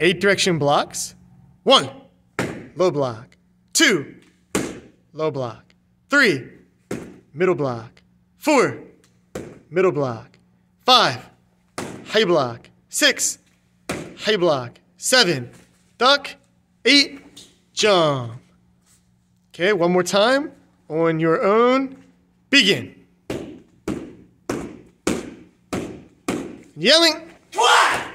Eight direction blocks. One, low block. Two, low block. Three, middle block. Four, middle block. Five, high block. Six, high block. Seven, duck. Eight, jump. Okay, one more time. On your own, begin. Yelling. What?